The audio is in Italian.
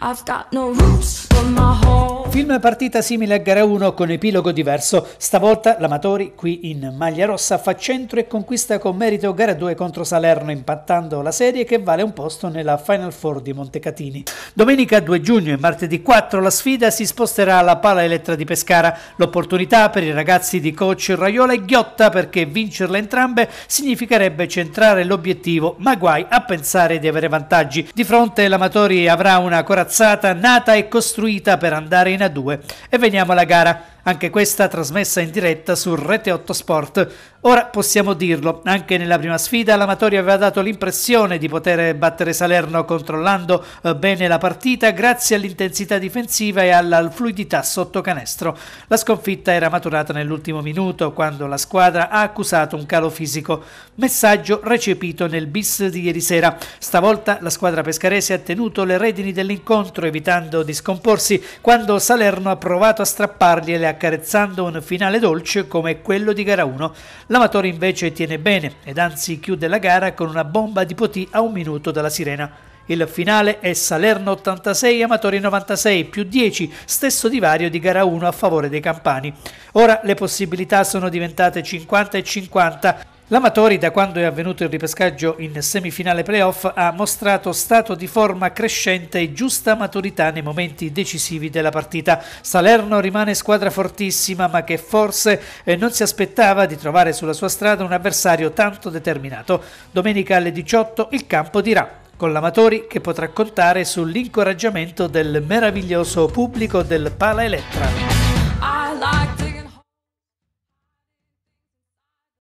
I've got no roots for my home. film partita simile a gara 1 con epilogo diverso. Stavolta l'Amatori qui in maglia rossa fa centro e conquista con merito gara 2 contro Salerno impattando la serie che vale un posto nella Final Four di Montecatini. Domenica 2 giugno e martedì 4 la sfida si sposterà alla Pala Elettra di Pescara. L'opportunità per i ragazzi di coach Raiola è Ghiotta perché vincerle entrambe significherebbe centrare l'obiettivo, ma guai a pensare di avere vantaggi. Di fronte l'Amatori avrà una corazzata nata e costruita per andare in 2 e veniamo alla gara anche questa trasmessa in diretta su Rete 8 Sport. Ora possiamo dirlo, anche nella prima sfida l'Amatoria aveva dato l'impressione di poter battere Salerno controllando eh, bene la partita grazie all'intensità difensiva e alla fluidità sotto canestro. La sconfitta era maturata nell'ultimo minuto quando la squadra ha accusato un calo fisico, messaggio recepito nel bis di ieri sera. Stavolta la squadra pescarese ha tenuto le redini dell'incontro evitando di scomporsi quando Salerno ha provato a strappargli e le ha accarezzando un finale dolce come quello di gara 1. L'amatore invece tiene bene ed anzi chiude la gara con una bomba di poti a un minuto dalla sirena. Il finale è Salerno 86, Amatori 96 più 10, stesso divario di gara 1 a favore dei campani. Ora le possibilità sono diventate 50 e 50. L'Amatori, da quando è avvenuto il ripescaggio in semifinale playoff, ha mostrato stato di forma crescente e giusta maturità nei momenti decisivi della partita. Salerno rimane squadra fortissima, ma che forse eh, non si aspettava di trovare sulla sua strada un avversario tanto determinato. Domenica alle 18 il campo dirà con l'Amatori che potrà contare sull'incoraggiamento del meraviglioso pubblico del Pala Elettra.